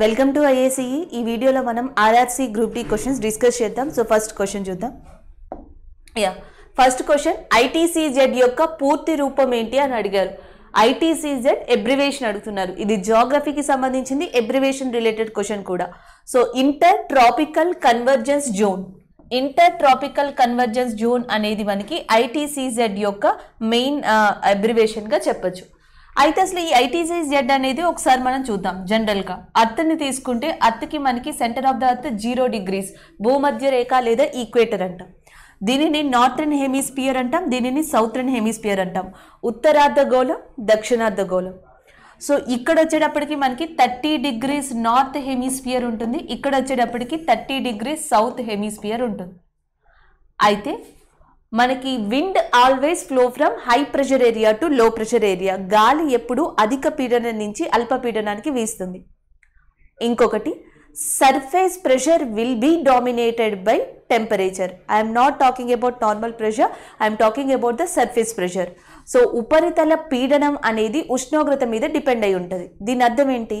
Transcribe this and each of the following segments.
Welcome to IACE ఈ వీడియోలో మనం RRC group D questions discuss చేద్దాం సో ఫస్ట్ క్వశ్చన్ చూద్దాం యా ఫస్ట్ క్వశ్చన్ ఐటీసీజెడ్ యొక్క పూర్తి రూపం ఏంటి అని అడిగారు ఐటీసీజెడ్ ఎబ్రివేషన్ అడుగుతున్నారు ఇది జాగ్రఫీకి సంబంధించింది ఎబ్రివేషన్ రిలేటెడ్ క్వశ్చన్ కూడా so inter tropical convergence zone inter tropical convergence zone అనేది మనకి ఐటీసీజెడ్ యొక్క మెయిన్ అబ్రివేషన్గా చెప్పచ్చు అయితే అసలు ఈ ఐటీజీ జెడ్ అనేది ఒకసారి మనం చూద్దాం జనరల్గా అత్తుని తీసుకుంటే అత్తుకి మనకి center of the earth zero degrees భూమధ్య రేఖ లేదా ఈక్వేటర్ అంటాం దీనిని నార్థన్ హెమీస్పియర్ అంటాం దీనిని సౌత్రన్ హెమీస్పియర్ అంటాం ఉత్తరార్ధ దక్షిణార్ధ దక్షిణార్ధగోళం సో ఇక్కడ వచ్చేటప్పటికి మనకి థర్టీ డిగ్రీస్ నార్త్ హెమీస్పియర్ ఉంటుంది ఇక్కడ వచ్చేటప్పటికి థర్టీ డిగ్రీస్ సౌత్ హెమీస్పియర్ ఉంటుంది అయితే మనకి wind always flow from high pressure area to low pressure area గాలి ఎప్పుడు అధిక పీడనం నుంచి అల్ప పీడనానికి వీస్తుంది ఇంకొకటి surface pressure will be dominated by temperature I'm not talking about normal pressure I'm talking about the surface pressure so ఉపరితల పీడనం అనేది ఉష్ణోగ్రత మీద డిపెండ్ అయి ఉంటుంది దీని అర్థం ఏంటి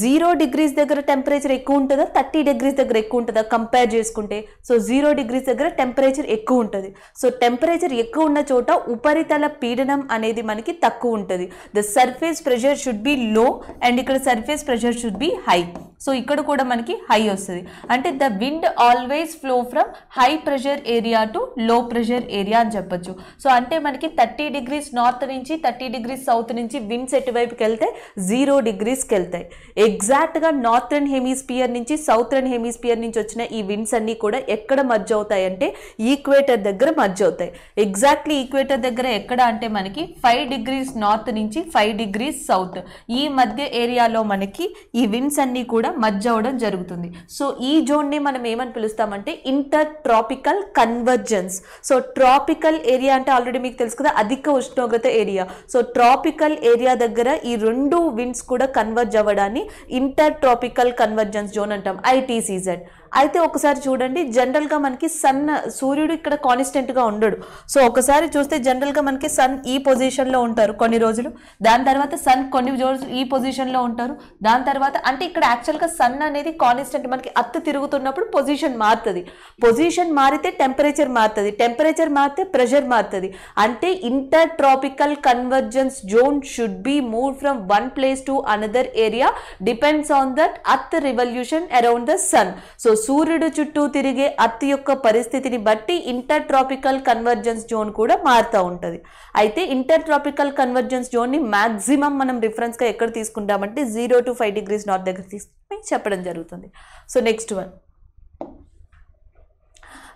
జీరో డిగ్రీస్ దగ్గర టెంపరేచర్ ఎక్కువ ఉంటుందా థర్టీ డిగ్రీస్ దగ్గర ఎక్కువ ఉంటుందా కంపేర్ చేసుకుంటే సో జీరో డిగ్రీస్ దగ్గర టెంపరేచర్ ఎక్కువ ఉంటుంది సో టెంపరేచర్ ఎక్కువ ఉన్న చోట ఉపరితల పీడనం అనేది మనకి తక్కువ ఉంటుంది the surface pressure should be low and ఇక్కడ surface pressure should be high so ఇక్కడ కూడా మనకి హై వస్తుంది అంటే the wind always flow from high pressure area to low pressure area అని చెప్పొచ్చు సో అంటే మనకి థర్టీ డిగ్రీస్ నార్త్ నుంచి థర్టీ డిగ్రీస్ సౌత్ నుంచి విండ్స్ ఎటువైపుకి వెళ్తే జీరో డిగ్రీస్కి వెళ్తాయి ఎగ్జాక్ట్గా నార్థర్న్ హెమీస్పియర్ నుంచి సౌత్రన్ హెమీస్పియర్ నుంచి వచ్చిన ఈ విండ్స్ అన్నీ కూడా ఎక్కడ మర్జ్ అవుతాయి అంటే ఈక్వేటర్ దగ్గర మర్జ్ అవుతాయి ఎగ్జాక్ట్లీ ఈక్వేటర్ దగ్గర ఎక్కడ అంటే మనకి ఫైవ్ డిగ్రీస్ నార్త్ నుంచి ఫైవ్ డిగ్రీస్ సౌత్ ఈ మధ్య ఏరియాలో మనకి ఈ విండ్స్ అన్నీ కూడా మర్జ్ అవ్వడం జరుగుతుంది సో ఈ జోన్ని మనం ఏమని పిలుస్తామంటే inter tropical convergence so tropical area అంటే ఆల్రెడీ మీకు తెలుసు కదా అధిక ఉష్ణోగ్రత ఏరియా సో ట్రాపికల్ ఏరియా దగ్గర ఈ రెండు విండ్స్ కూడా కన్వర్జ్ అవ్వడాన్ని ఇంటర్ ట్రాపికల్ కన్వర్జెన్స్ జోన్ అంటాం ఐటీసీజెడ్ అయితే ఒకసారి చూడండి జనరల్గా మనకి సన్ సూర్యుడు ఇక్కడ కాన్స్టెంట్గా ఉండడు సో ఒకసారి చూస్తే జనరల్గా మనకి సన్ ఈ పొజిషన్లో ఉంటారు కొన్ని రోజులు దాని తర్వాత సన్ కొన్ని రోజులు ఈ పొజిషన్లో ఉంటారు దాని తర్వాత అంటే ఇక్కడ యాక్చువల్గా సన్ అనేది కాన్స్టెంట్ మనకి అత్తు తిరుగుతున్నప్పుడు పొజిషన్ మారుతుంది పొజిషన్ మారితే టెంపరేచర్ మారుతుంది టెంపరేచర్ మారితే ప్రెషర్ మారుతుంది అంటే inter tropical convergence zone should be move from one place to another area depends on that earth revolution around the sun so సూర్యుడు చుట్టూ తిరిగే అర్త్ యొక్క పరిస్థితిని బట్టి ఇంటర్ ట్రాపికల్ కన్వర్జెన్స్ జోన్ కూడా మారుతూ ఉంటుంది అయితే ఇంటర్ ట్రాపికల్ కన్వర్జెన్స్ జోన్ని మ్యాక్సిమం మనం రిఫరెన్స్గా ఎక్కడ తీసుకుంటామంటే zero to five degrees north దగ్గర తీసుకుని చెప్పడం జరుగుతుంది so next one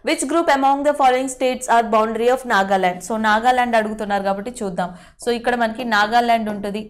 which group among the following states are boundary of Nagaland so Nagaland అడుగుతున్నారు కాబట్టి చూద్దాం సో ఇక్కడ మనకి నాగాల్యాండ్ ఉంటుంది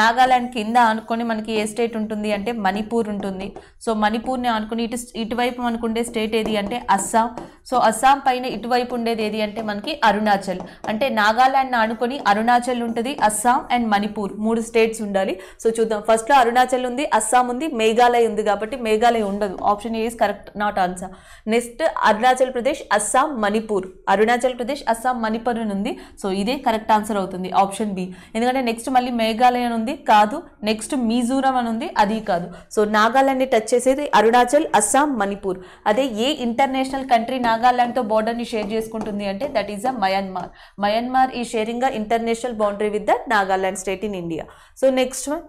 నాగాల్యాండ్ కింద అనుకొని మనకి ఏ స్టేట్ ఉంటుంది అంటే మణిపూర్ ఉంటుంది సో మణిపూర్ని అనుకుని ఇటు ఇటువైపు ఉండే స్టేట్ ఏది అంటే అస్సాం సో అస్సాం పైన ఇటువైపు ఉండేది ఏది అంటే మనకి అరుణాచల్ అంటే నాగాల్యాండ్ని అనుకుని అరుణాచల్ ఉంటుంది అస్సాం అండ్ మణిపూర్ మూడు స్టేట్స్ ఉండాలి సో చూద్దాం ఫస్ట్లో అరుణాచల్ ఉంది అస్సాం ఉంది మేఘాలయ ఉంది కాబట్టి మేఘాలయ ఉండదు option A is correct not answer next Arunachal Pradesh Assam Manipur Arunachal Pradesh Assam Manipur ఉంది సో ఇదే కరెక్ట్ ఆన్సర్ అవుతుంది ఆప్షన్ బి ఎందుకంటే నెక్స్ట్ మళ్ళీ మేఘాలయ ఉంది కాదు నెక్స్ట్ మిజోరం అని ఉంది అది కాదు సో నాగాలాండ్ని టచ్ చేసేది అరుణాచల్ అస్సాం మణిపూర్ అదే ఏ ఇంటర్నేషనల్ కంట్రీ నాగాలాండ్తో బోర్డర్ని షేర్ చేసుకుంటుంది అంటే that is a Myanmar Myanmar ఈ sharing international boundary with the Nagaland state in India so next one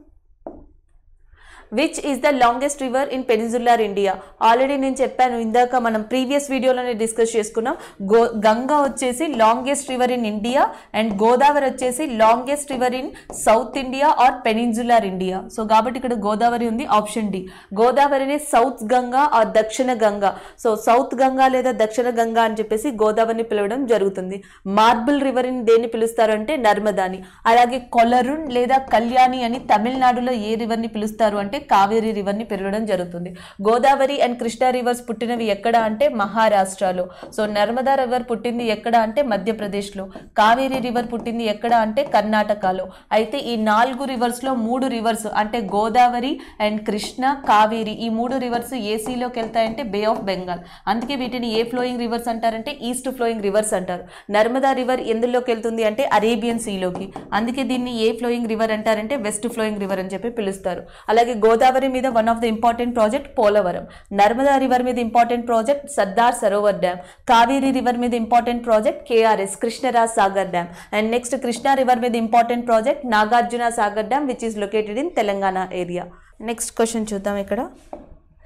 which is the longest river in peninsular India already నేను చెప్పాను ఇందాక మనం ప్రీవియస్ వీడియోలోనే డిస్కస్ చేసుకున్నాం గో గంగా వచ్చేసి longest river in India and Godavari వచ్చేసి longest river in south India or peninsular India so కాబట్టి ఇక్కడ గోదావరి ఉంది ఆప్షన్ డి గోదావరిని south Ganga or Dakshina Ganga so south Ganga లేదా దక్షిణ గంగా అని చెప్పేసి గోదావరిని పిలవడం జరుగుతుంది మార్బుల్ రివర్ ఇన్ దేన్ని పిలుస్తారు అంటే నర్మదాని అలాగే కొలరున్ లేదా కళ్యాణి అని తమిళనాడులో ఏ రివర్ని పిలుస్తారు అంటే కావేరీ రివర్ని పెరగడం జరుగుతుంది గోదావరి అండ్ కృష్ణా రివర్స్ పుట్టినవి ఎక్కడ అంటే మహారాష్ట్రలో సో నర్మదా రివర్ పుట్టింది ఎక్కడ అంటే మధ్యప్రదేశ్లో కావేరీ రివర్ పుట్టింది ఎక్కడ అంటే కర్ణాటకలో అయితే ఈ నాలుగు రివర్స్లో మూడు రివర్స్ అంటే గోదావరి అండ్ కృష్ణ కావేరి ఈ మూడు రివర్స్ ఏసీలోకి వెళ్తాయంటే బే ఆఫ్ బెంగాల్ అందుకే వీటిని ఏ ఫ్లోయింగ్ రివర్స్ అంటారంటే ఈస్ట్ ఫ్లోయింగ్ రివర్స్ అంటారు నర్మదా రివర్ ఎందులోకి వెళ్తుంది అంటే అరేబియన్ సీలోకి అందుకే దీన్ని ఏ ఫ్లోయింగ్ రివర్ అంటారంటే వెస్ట్ ఫ్లోయింగ్ రివర్ అని చెప్పి పిలుస్తారు అలాగే గో గోదావరి మీద one of the important project Polavaram Narmada river మీద important project Sardar Sarovar dam Kaveri river మీద important project KRS Krishnaraj Sagar dam and next Krishna river మీద important project Nagarjuna Sagar dam which is located in Telangana area next question చూద్దాం ఇక్కడ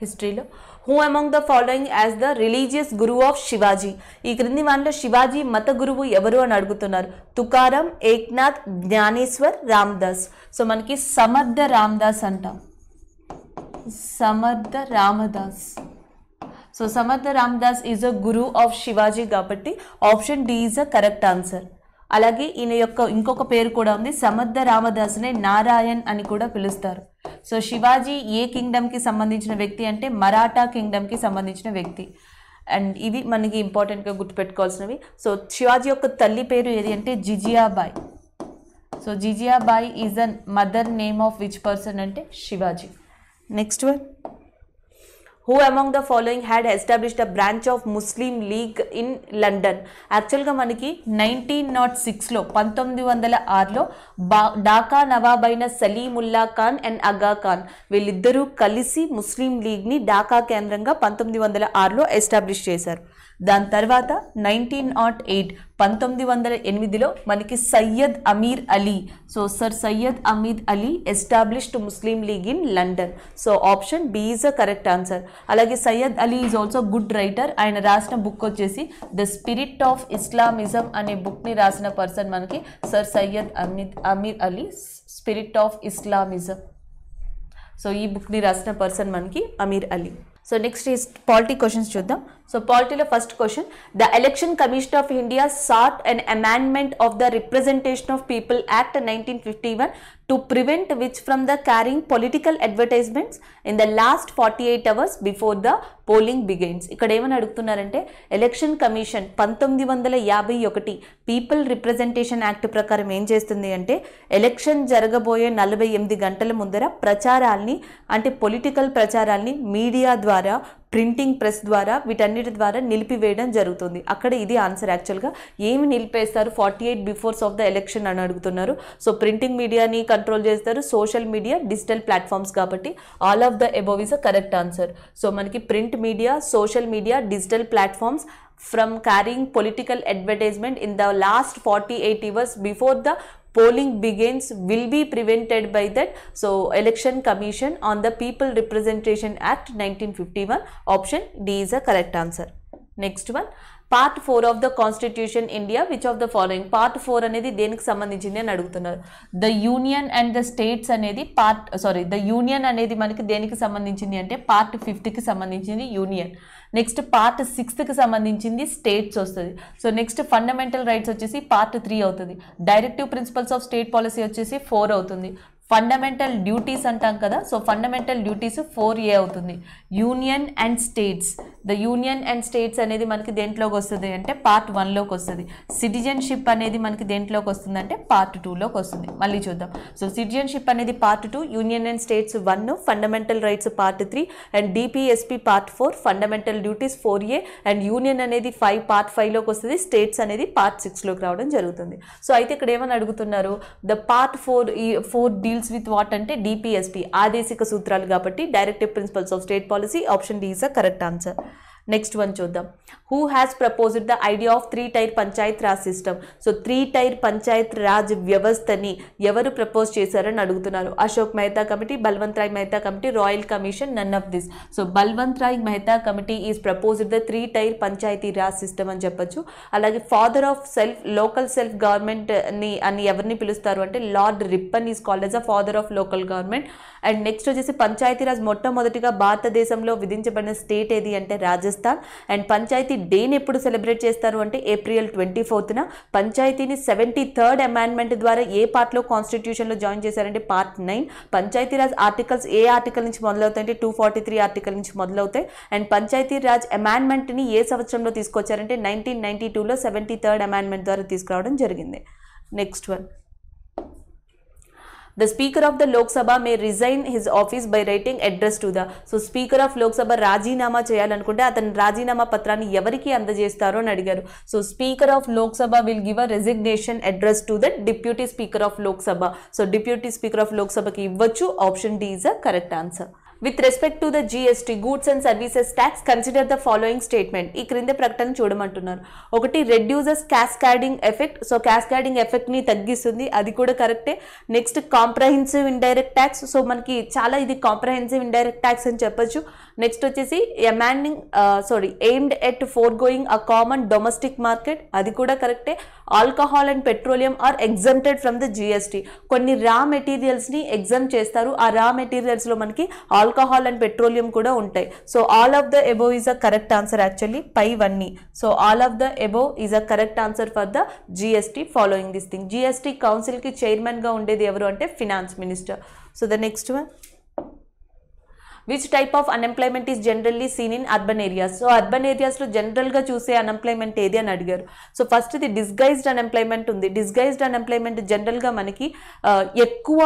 హిస్టరీలో who among the following as the religious గురువు of Shivaji ఈ క్రింది వానిలో శివాజీ మత గురువు ఎవరు అని అడుగుతున్నారు తుకారం ఏక్నాథ్ జ్ఞానేశ్వర్ రామ్దాస్ సో మనకి సమర్థ రామ్దాస్ అంటాం Samarth Ramdas so Samarth Ramdas is a guru of Shivaji కాబట్టి option D is a correct answer అలాగే ఈయన యొక్క ఇంకొక పేరు కూడా ఉంది సమర్థ రామదాస్నే నారాయణ్ అని కూడా పిలుస్తారు సో శివాజీ ఏ కింగ్డమ్కి సంబంధించిన వ్యక్తి అంటే మరాఠా కింగ్డమ్కి సంబంధించిన వ్యక్తి అండ్ ఇవి మనకి ఇంపార్టెంట్గా గుర్తుపెట్టుకోవాల్సినవి సో శివాజీ యొక్క తల్లి పేరు ఏది అంటే Jijabai so Jijabai is an mother name of which person అంటే Shivaji next one who among the following had established a branch of Muslim League in London యాక్చువల్గా మనకి నైన్టీన్ నాట్ సిక్స్లో పంతొమ్మిది వందల ఆరులో బా డాకా నవాబ్ అయిన సలీముల్లా ఖాన్ అండ్ అగా ఖాన్ వీళ్ళిద్దరూ కలిసి ముస్లిం లీగ్ని డాకా కేంద్రంగా పంతొమ్మిది వందల ఆరులో ఎస్టాబ్లిష్ చేశారు దాని తర్వాత నైన్టీన్ నాట్ ఎయిట్ పంతొమ్మిది వందల ఎనిమిదిలో మనకి Syed Ameer Ali so sir Syed Ameer Ali established Muslim League in London so option B is a correct answer అలాగే Syed Ali is also good writer ఆయన రాసిన బుక్ వచ్చేసి ద స్పిరిట్ ఆఫ్ ఇస్లామిజం అనే బుక్ని రాసిన పర్సన్ మనకి sir Syed Ameed Ameer Ali spirit of Islamism so ఈ బుక్ని రాసిన పర్సన్ మనకి అమీర్ అలీ సో నెక్స్ట్ ఈ పాలిటీ క్వశ్చన్స్ చూద్దాం సో పాలిటీలో first question the election commission of India sought and amendment of the representation of people act nineteen fifty one to prevent which from the carrying political advertisements in the last forty eight hours before the polling begins ఇక్కడ ఏమని అడుగుతున్నారంటే election commission పంతొమ్మిది వందల యాభై ఒకటి people representation act ప్రకారం ఏం చేస్తుంది అంటే ఎలక్షన్ జరగబోయే నలభై ఎనిమిది గంటల ముందర ప్రచారాల్ని అంటే పొలిటికల్ ప్రచారాల్ని మీడియా ద్వారా ప్రింటింగ్ ప్రెస్ ద్వారా వీటన్నిటి ద్వారా నిలిపివేయడం జరుగుతుంది అక్కడ ఇది ఆన్సర్ యాక్చువల్గా ఏమి నిలిపేస్తారు forty eight before of the election అని అడుగుతున్నారు సో ప్రింటింగ్ మీడియాని కంట్రోల్ చేస్తారు సోషల్ మీడియా డిజిటల్ ప్లాట్ఫామ్స్ కాబట్టి all of the above is a correct answer so మనకి print media social media digital platforms from carrying political advertisement in the last forty eight hours before the polling begins will be prevented by that. So, Election Commission on the People Representation Act 1951 option D is a correct answer next one part four of the constitution India which of the following part four అనేది దేనికి సంబంధించింది అని అడుగుతున్నారు the union and the states అనేది part sorry the union అనేది మనకి దేనికి సంబంధించింది అంటే పార్ట్ ఫిఫ్త్కి సంబంధించింది యూనియన్ నెక్స్ట్ పార్ట్ సిక్స్త్కి సంబంధించింది స్టేట్స్ వస్తుంది సో నెక్స్ట్ ఫండమెంటల్ రైట్స్ వచ్చేసి పార్ట్ త్రీ అవుతుంది directive principles of state policy వచ్చేసి ఫోర్ అవుతుంది ఫండమెంటల్ డ్యూటీస్ అంటాం కదా so fundamental duties four A అవుతుంది union and states the union and states అనేది మనకి దేంట్లోకి వస్తుంది అంటే పార్ట్ వన్లోకి వస్తుంది సిటిజన్షిప్ అనేది మనకి దేంట్లోకి వస్తుంది అంటే పార్ట్ టూలోకి వస్తుంది మళ్ళీ చూద్దాం సో సిటిజన్షిప్ అనేది part two union and states one fundamental rights part three and DPSP part four fundamental duties four A and union అనేది ఫైవ్ పార్ట్ ఫైవ్లోకి వస్తుంది స్టేట్స్ అనేది పార్ట్ సిక్స్లోకి రావడం జరుగుతుంది సో అయితే ఇక్కడ ఏమని అడుగుతున్నారు ద పార్ట్ ఫోర్ ఈ four D deals with what అంటే డిపిఎస్పి ఆదేశిక సూత్రాలు కాబట్టి directive principles of state policy option D is a correct answer next one చూద్దాం who has proposed the idea of three tier panchayat raj system so three tier panchayat raj వ్యవస్థని ఎవరు propose చేశారని అడుగుతున్నారు Ashok Mehta committee Balwant Rai Mehta committee royal commission none of this so Balwant Rai Mehta committee is proposed the three tier panchayati raj system అని చెప్పొచ్చు అలాగే father of self local self ని అని ఎవరిని పిలుస్తారు అంటే Lord Ripon is call as a father of local government and next వచ్చేసి పంచాయతీరాజ్ మొట్టమొదటిగా భారతదేశంలో విధించబడిన స్టేట్ ఏది అంటే రాజస్థాన్ రాజస్థాన్ అండ్ పంచాయతీ డేని ఎప్పుడు సెలబ్రేట్ చేస్తారు అంటే ఏప్రిల్ ట్వంటీ ఫోర్త్న పంచాయతీని సెవెంటీ థర్డ్ అమెండ్మెంట్ ద్వారా ఏ పార్ట్లో కాన్స్టిట్యూషన్లో జాయిన్ చేశారంటే పార్ట్ నైన్ పంచాయతీరాజ్ ఆర్టికల్స్ ఏ ఆర్టికల్ నుంచి మొదలవుతాయి అంటే టూ ఫార్టీ త్రీ ఆర్టికల్ నుంచి మొదలవుతాయి అండ్ పంచాయతీరాజ్ అమెండ్మెంట్ని ఏ సంవత్సరంలో తీసుకొచ్చారంటే నైన్టీన్ నైన్టీ టూలో సెవెంటీ థర్డ్ అమెండ్మెంట్ ద్వారా తీసుకురావడం జరిగింది next one the speaker of the Lok Sabha may resign his office by writing address to the so speaker of Lok Sabha రాజీనామా చేయాలనుకుంటే అతని రాజీనామా పత్రాన్ని ఎవరికి అందజేస్తారో అని అడిగారు so speaker of Lok Sabha will give a resignation address to the deputy speaker of Lok Sabha so deputy speaker of Lok సభకి ఇవ్వచ్చు option D is a correct answer with respect to the GST goods and services tax consider the following statement ఈ క్రింద ప్రకటన చూడమంటున్నారు ఒకటి reduces cascading effect so cascading ని తగ్గిస్తుంది అది కూడా కరెక్టే next comprehensive indirect tax so మనకి చాలా ఇది కాంప్రహెన్సివ్ ఇండైరెక్ట్ ట్యాక్స్ అని చెప్పొచ్చు నెక్స్ట్ వచ్చేసి amending sorry aimed at for going a common domestic market అది కూడా కరెక్టే alcohol and petroleum are exempted from the GST కొన్ని రా మెటీరియల్స్ ని ఎగ్జామ్ చేస్తారు ఆ రా మెటీరియల్స్ లో మనకి ఆల్ ఆల్కహాల్ అండ్ పెట్రోలియం కూడా ఉంటాయి so all of the above is a correct answer actually పై వన్నీ so all of the above is a correct answer for the GST following this thing GST కౌన్సిల్కి చైర్మన్గా ఉండేది ఎవరు అంటే finance minister so the next one which type of unemployment is generally seen in urban areas so urban ఏరియాస్లో జనరల్గా చూసే unemployment ఏది అని అడిగారు సో ఫస్ట్ ఇది డిస్గైజ్డ్ అన్ఎంప్లాయ్మెంట్ ఉంది డిస్గైజ్డ్ అన్ఎంప్లాయ్మెంట్ జనరల్గా మనకి ఎక్కువ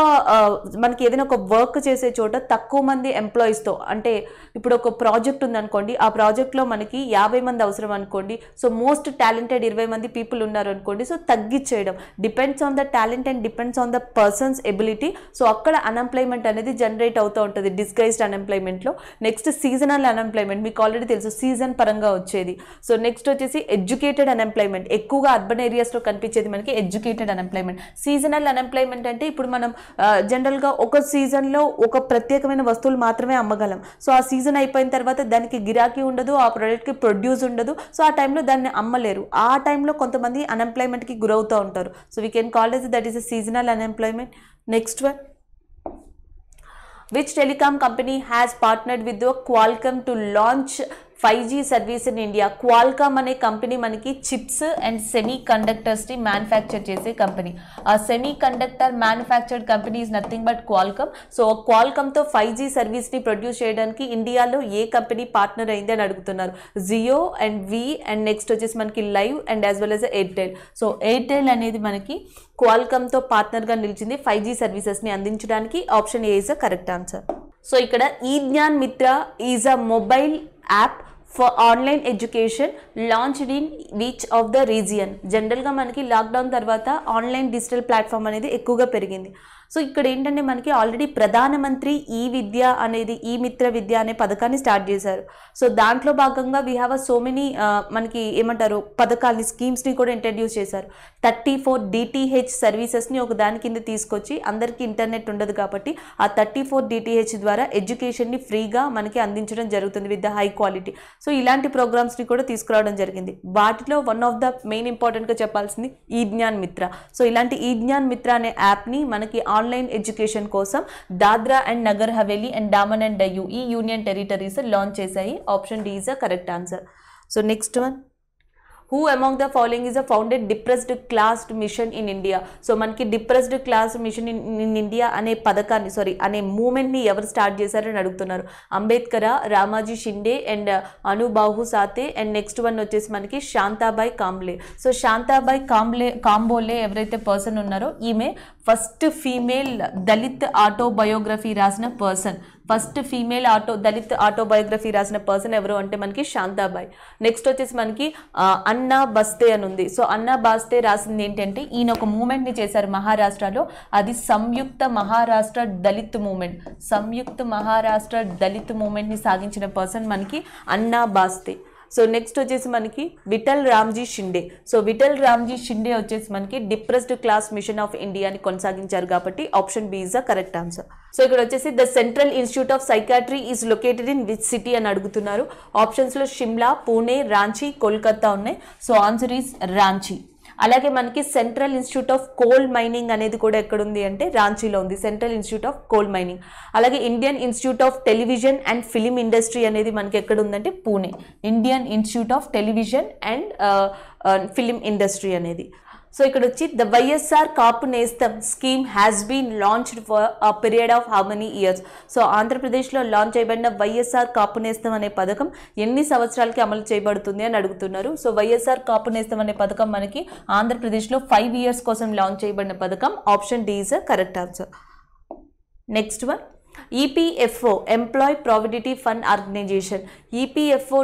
మనకి ఏదైనా ఒక వర్క్ చేసే చోట తక్కువ మంది ఎంప్లాయీస్తో అంటే ఇప్పుడు ఒక ప్రాజెక్ట్ ఉందనుకోండి ఆ ప్రాజెక్ట్లో మనకి యాభై మంది అవసరం అనుకోండి సో మోస్ట్ టాలెంటెడ్ ఇరవై మంది పీపుల్ ఉన్నారు అనుకోండి సో తగ్గించేయడం depends on the talent and depends on the person's ability so అక్కడ అన్ఎంప్లాయ్మెంట్ అనేది జనరేట్ అవుతూ ఉంటుంది డిస్గైజ్డ్ అన్ఎంప్లాయ్మెంట్ అన్ఎంప్లాయ్మెంట్లో నెక్స్ట్ సీజనల్ అన్ఎంప్లాయ్మెంట్ మీకు ఆల్రెడీ తెలుసు సీజన్ పరంగా వచ్చేది సో నెక్స్ట్ వచ్చేసి ఎడ్యుకేటెడ్ అన్ఎంప్లాయ్మెంట్ ఎక్కువగా అర్బన్ ఏరియాస్లో కనిపించేది మనకి ఎడ్యుకేటెడ్ అన్ఎంప్లాయ్మెంట్ సీజనల్ అన్ఎంప్లాయ్మెంట్ అంటే ఇప్పుడు మనం జనరల్గా ఒక సీజన్లో ఒక ప్రత్యేకమైన వస్తువులు మాత్రమే అమ్మగలం సో ఆ సీజన్ అయిపోయిన తర్వాత దానికి గిరాకీ ఉండదు ఆ ప్రొడక్ట్కి ప్రొడ్యూస్ ఉండదు సో ఆ టైంలో దాన్ని అమ్మలేరు ఆ టైంలో కొంతమంది అన్ఎంప్లాయ్మెంట్కి గురవుతూ ఉంటారు so we can call as that is a seasonal unemployment next one which telecom company has partnered with the Qualcomm to launch five G service in India Qualcomm అనే కంపెనీ మనకి చిప్స్ అండ్ సెమీ కండక్టర్స్ని manufacture చేసే company ఆ semiconductor manufactured company is nothing but Qualcomm so క్వాల్కమ్తో five G సర్వీస్ని produce చేయడానికి ఇండియాలో ఏ కంపెనీ పార్ట్నర్ అయింది అని అడుగుతున్నారు Jio and Vi and next వచ్చేసి మనకి live and as well as Airtel so Airtel అనేది మనకి క్వాల్కమ్తో పార్ట్నర్గా నిలిచింది ఫైవ్ జీ సర్వీసెస్ని అందించడానికి option A is a correct answer so ఇక్కడ ఈ Gyan Mitra is a mobile app for online education launched in which of the region జనరల్గా మనకి లాక్డౌన్ తర్వాత ఆన్లైన్ డిజిటల్ ప్లాట్ఫామ్ అనేది ఎక్కువగా పెరిగింది సో ఇక్కడ ఏంటంటే మనకి ఆల్రెడీ ప్రధానమంత్రి ఈ విద్య అనేది ఈ మిత్ర విద్య అనే పథకాన్ని స్టార్ట్ చేశారు సో దాంట్లో భాగంగా వీ హ్యావ్ సో మెనీ మనకి ఏమంటారు పథకాలని స్కీమ్స్ని కూడా ఇంట్రడ్యూస్ చేశారు థర్టీ ఫోర్ డిటీహెచ్ సర్వీసెస్ని ఒక దాని కింద తీసుకొచ్చి అందరికీ ఇంటర్నెట్ ఉండదు కాబట్టి ఆ థర్టీ ఫోర్ డిటీహెచ్ ద్వారా ఎడ్యుకేషన్ని ఫ్రీగా మనకి అందించడం జరుగుతుంది with the high quality so ఇలాంటి ప్రోగ్రామ్స్ని కూడా తీసుకురావడం జరిగింది వాటిలో వన్ ఆఫ్ ద మెయిన్ ఇంపార్టెంట్గా చెప్పాల్సింది ఈ జ్ఞాన్ మిత్ర సో ఇలాంటి ఈ జ్ఞాన్ మిత్ర అనే యాప్ని మనకి ఆ ఆన్లైన్ ఎడ్యుకేషన్ కోసం Dadra and Nagar Haveli and Daman and Diu ఈ యూనియన్ టెరిటరీస్ లాంచ్ చేశాయి option D is a correct answer so next one who among the following is a founded depressed classes mission in India so మనకి depressed class mission in in India అనే పథకాన్ని sorry అనే మూమెంట్ని ఎవరు start చేశారని అడుగుతున్నారు Ambedkar Ramji Shinde and uh, Annabhau Sathe and next one వచ్చేసి మనకి శాంతాబాయ్ కాంబ్లే సో శాంతాబాయ్ కాంబ్లే కాంబోలే ఎవరైతే పర్సన్ ఉన్నారో ఈమె ఫస్ట్ ఫీమేల్ దళిత్ ఆటోబయోగ్రఫీ రాసిన person first female auto Dalit autobiography రాసిన పర్సన్ ఎవరు అంటే మనకి శాంతాబాయ్ నెక్స్ట్ వచ్చేసి మనకి అన్నా బస్తే అని ఉంది సో అన్నా బాస్తే రాసింది ఏంటంటే ఈయన ఒక మూమెంట్ని చేశారు మహారాష్ట్రలో అది సంయుక్త మహారాష్ట్ర దళిత్ మూమెంట్ సంయుక్త మహారాష్ట్ర దళిత్ మూమెంట్ని సాగించిన పర్సన్ మనకి అన్నా బాస్తే సో నెక్స్ట్ వచ్చేసి మనకి విఠల్ రామ్జీ షిండే సో విఠల్ రామ్జీ షిండే వచ్చేసి మనకి డిప్రెస్డ్ క్లాస్ మిషన్ ఆఫ్ ఇండియాని కొనసాగించారు కాబట్టి option B is the correct answer so ఇక్కడ వచ్చేసి the central institute of psychiatry is located in which city అని అడుగుతున్నారు ఆప్షన్స్లో షిమ్లా పూణే రాంచీ కోల్కత్తా ఉన్నాయి సో ఆన్సర్ ఈస్ రాంచీ అలాగే మనకి central institute of coal mining అనేది కూడా ఎక్కడ ఉంది అంటే రాంచీలో ఉంది central institute of coal mining అలాగే Indian institute of television and film industry అనేది మనకి ఎక్కడ ఉందంటే Pune Indian institute of television and film industry అనేది సో ఇక్కడ వచ్చి the YSR Kapu Nestham scheme has been launched for a period of how many years so ఆంధ్రప్రదేశ్లో launch చేయబడిన వైఎస్ఆర్ కాపు నేస్తం అనే పథకం ఎన్ని సంవత్సరాలకి అమలు చేయబడుతుంది అని అడుగుతున్నారు సో వైఎస్ఆర్ కాపు నేస్తం అనే పథకం మనకి ఆంధ్రప్రదేశ్లో ఫైవ్ ఇయర్స్ కోసం లాంచ్ చేయబడిన పథకం option D is correct answer next one EPFO employ provident fund organisation EPFO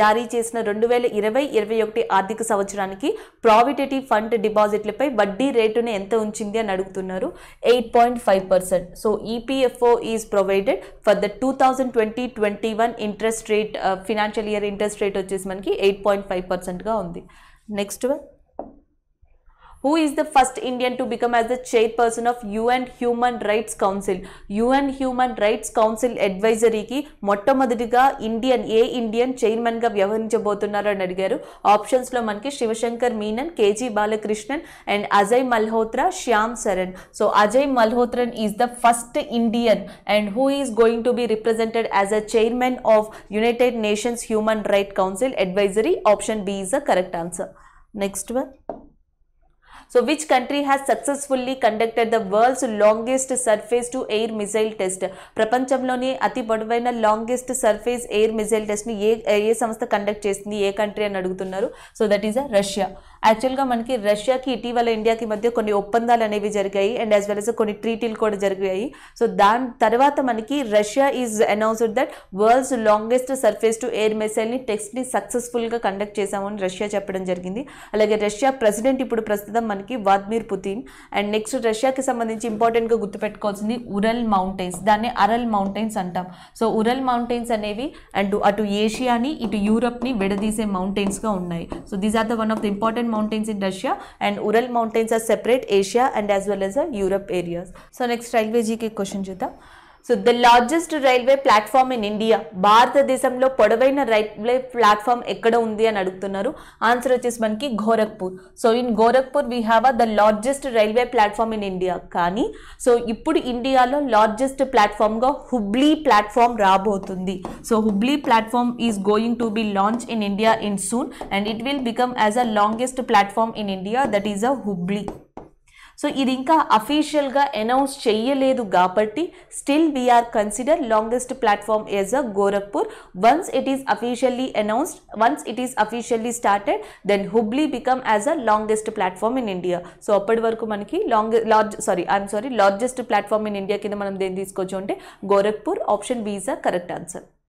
జారీ చేసిన రెండు వేల ఇరవై ఇరవై ఒకటి ఆర్థిక సంవత్సరానికి ప్రావిడిటీ ఫండ్ డిపాజిట్లపై వడ్డీ రేటును ఎంత ఉంచింది అని అడుగుతున్నారు eight point five percent so EPFO is provided for the two thousand twenty twenty one interest rate financial year interest rate వచ్చేసి మనకి ఎయిట్ పాయింట్ ఫైవ్ పర్సెంట్గా ఉంది next one who is the first Indian to become as the chairperson of UN human rights council UN human rights council అడ్వైజరీకి మొట్టమొదటిగా Indian ఏ Indian చైర్మన్గా వ్యవహరించబోతున్నారు అని అడిగారు ఆప్షన్స్లో మనకి Shivshankar Menon KG Balakrishnan and Ajay Malhotra Shyam Saran so Ajay Malhotra is the first Indian and who is going to be represented as a chairman of United Nations human right council advisory option B is a correct answer next one So which country has successfully conducted the world's longest surface to air missile test? ప్రపంచంలోనే అతి పొడవైన longest surface air missile టెస్ట్ని ఏ ఏ సంస్థ conduct చేసింది ఏ country అని అడుగుతున్నారు so that is a Russia యాక్చువల్గా మనకి రష్యాకి ఇటీవల ఇండియాకి మధ్య కొన్ని ఒప్పందాలు అనేవి జరిగాయి అండ్ యాజ్ వెల్ అస్ కొన్ని ట్రీటీలు కూడా జరిగాయి సో దాని తర్వాత మనకి Russia is announced that world's longest surface to air మిసైల్ని టెస్ట్ని సక్సెస్ఫుల్గా కండక్ట్ చేశామని రష్యా చెప్పడం జరిగింది అలాగే రష్యా ప్రెసిడెంట్ ఇప్పుడు ప్రస్తుతం మన मन की Vladimir Putin and next Russia की संबंधी इंपारटेंट गुर्तपेल्स उरल मौट दाने अरल मौटन अटा सो उरल मौटन अने अट इट यूरोपनी विदीसे मौटन का उन्ई so these are the of the important mountain in Russia um Ural mountain are separate Asia and as as a so next railway G K question चुदा so the largest railway platform in India భారతదేశంలో పొడవైన railway platform ఎక్కడ ఉంది అని అడుగుతున్నారు answer వచ్చేసి మనకి Gorakhpur so in Gorakhpur we have the largest railway platform in India కానీ సో ఇప్పుడు ఇండియాలో లార్జెస్ట్ ప్లాట్ఫామ్గా హుబ్లీ ప్లాట్ఫామ్ రాబోతుంది so Hubli platform is going to be launch in India in soon and it will become as a longest platform in India that is a Hubli so ఇది ఇంకా అఫీషియల్గా announce చేయలేదు కాబట్టి still we are consider longest platform as a Gorakhpur once it is officially announced once it is officially started then Hubli become as a longest platform in India so అప్పటి వరకు మనకి long large sorry I'm sorry largest platform in India కింద మనం దేని తీసుకోవచ్చు అంటే Gorakhpur option B is a correct answer